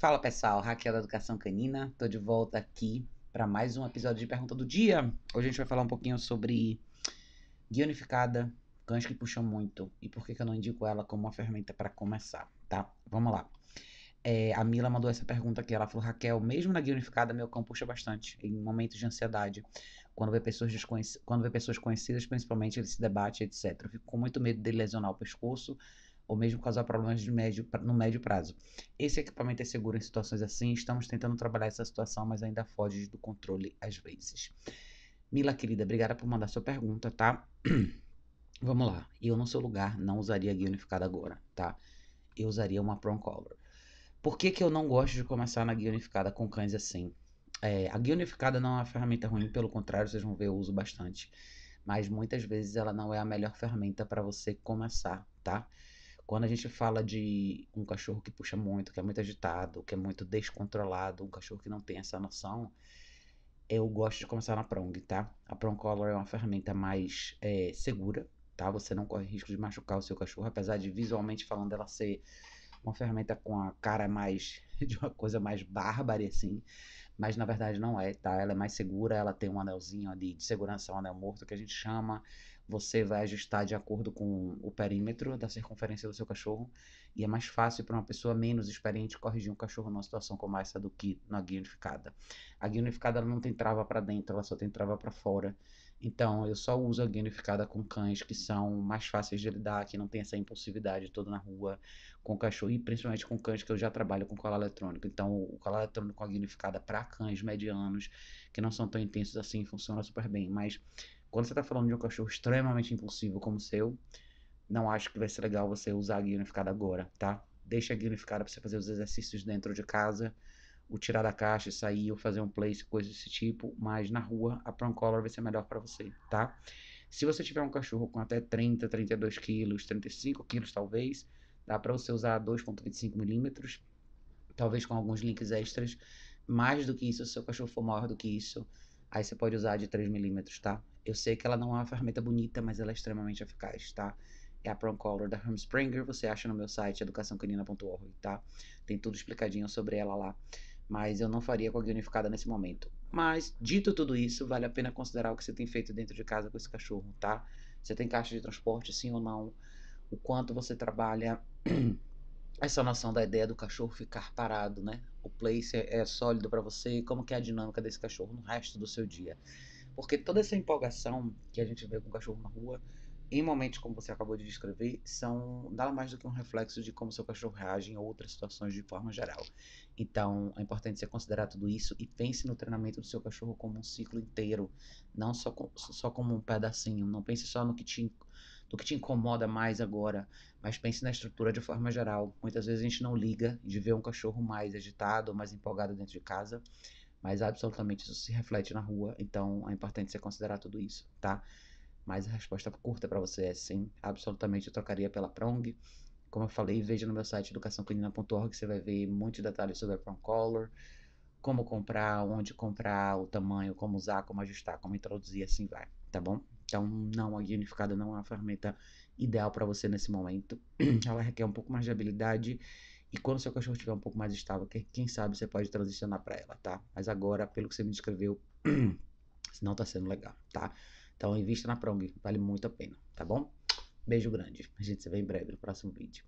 Fala pessoal, Raquel da Educação Canina, tô de volta aqui para mais um episódio de Pergunta do Dia. Hoje a gente vai falar um pouquinho sobre guia unificada, cães que puxam muito e por que, que eu não indico ela como uma ferramenta para começar, tá? Vamos lá. É, a Mila mandou essa pergunta aqui. Ela falou: Raquel, mesmo na guia unificada, meu cão puxa bastante em momentos de ansiedade. Quando vê pessoas, desconhec... Quando vê pessoas conhecidas, principalmente, ele se debate, etc. Eu fico com muito medo dele lesionar o pescoço ou mesmo causar problemas médio, no médio prazo. Esse equipamento é seguro em situações assim, estamos tentando trabalhar essa situação, mas ainda foge do controle às vezes. Mila, querida, obrigada por mandar sua pergunta, tá? Vamos lá. Eu, no seu lugar, não usaria guia unificada agora, tá? Eu usaria uma prong collar. Por que, que eu não gosto de começar na guia unificada com cães assim? É, a guia unificada não é uma ferramenta ruim, pelo contrário, vocês vão ver, eu uso bastante. Mas muitas vezes ela não é a melhor ferramenta para você começar, tá? Quando a gente fala de um cachorro que puxa muito, que é muito agitado, que é muito descontrolado, um cachorro que não tem essa noção, eu gosto de começar na Prong, tá? A Prong Collar é uma ferramenta mais é, segura, tá? Você não corre risco de machucar o seu cachorro, apesar de visualmente falando ela ser uma ferramenta com a cara mais de uma coisa mais bárbara assim, mas na verdade não é, tá? Ela é mais segura, ela tem um anelzinho ali de segurança, um anel morto que a gente chama. Você vai ajustar de acordo com o perímetro da circunferência do seu cachorro e é mais fácil para uma pessoa menos experiente corrigir um cachorro numa situação como essa do que na guia unificada. A guia unificada ela não tem trava para dentro, ela só tem trava para fora. Então, eu só uso a gamificada com cães que são mais fáceis de lidar, que não tem essa impulsividade toda na rua com cachorro, e principalmente com cães que eu já trabalho com cola eletrônico. Então, o cola eletrônico com a gamificada para cães medianos, que não são tão intensos assim, funciona super bem. Mas, quando você está falando de um cachorro extremamente impulsivo como o seu, não acho que vai ser legal você usar a gamificada agora, tá? Deixa a gamificada para você fazer os exercícios dentro de casa o tirar da caixa, sair, ou fazer um place, coisas desse tipo, mas na rua a prong collar vai ser melhor para você, tá? Se você tiver um cachorro com até 30, 32 quilos, 35 quilos talvez, dá para você usar 2.25 milímetros, talvez com alguns links extras, mais do que isso, se o seu cachorro for maior do que isso, aí você pode usar de 3 milímetros, tá? Eu sei que ela não é uma ferramenta bonita, mas ela é extremamente eficaz, tá? É a Prong Collar da Hermspringer, você acha no meu site educaçãocanina.org, tá? Tem tudo explicadinho sobre ela lá mas eu não faria com a guia unificada nesse momento. Mas, dito tudo isso, vale a pena considerar o que você tem feito dentro de casa com esse cachorro, tá? Você tem caixa de transporte, sim ou não? O quanto você trabalha essa noção da ideia do cachorro ficar parado, né? O place é, é sólido para você, como que é a dinâmica desse cachorro no resto do seu dia? Porque toda essa empolgação que a gente vê com o cachorro na rua em momentos como você acabou de descrever, são nada mais do que um reflexo de como seu cachorro reage em outras situações de forma geral. Então, é importante você considerar tudo isso e pense no treinamento do seu cachorro como um ciclo inteiro, não só, com, só como um pedacinho. Não pense só no que te que te incomoda mais agora, mas pense na estrutura de forma geral. Muitas vezes a gente não liga de ver um cachorro mais agitado, mais empolgado dentro de casa, mas absolutamente isso se reflete na rua, então é importante você considerar tudo isso, tá? Mas a resposta curta para você é sim, absolutamente eu trocaria pela Prong. Como eu falei, veja no meu site que você vai ver muitos detalhes sobre a Prong Color, como comprar, onde comprar, o tamanho, como usar, como ajustar, como introduzir, assim vai, tá bom? Então, não, a guia unificada não é uma ferramenta ideal para você nesse momento. Ela requer um pouco mais de habilidade e quando seu cachorro estiver um pouco mais estável, quem sabe você pode transicionar para ela, tá? Mas agora, pelo que você me descreveu, não tá sendo legal, tá? Então, invista na Prong, vale muito a pena, tá bom? Beijo grande. A gente se vê em breve no próximo vídeo.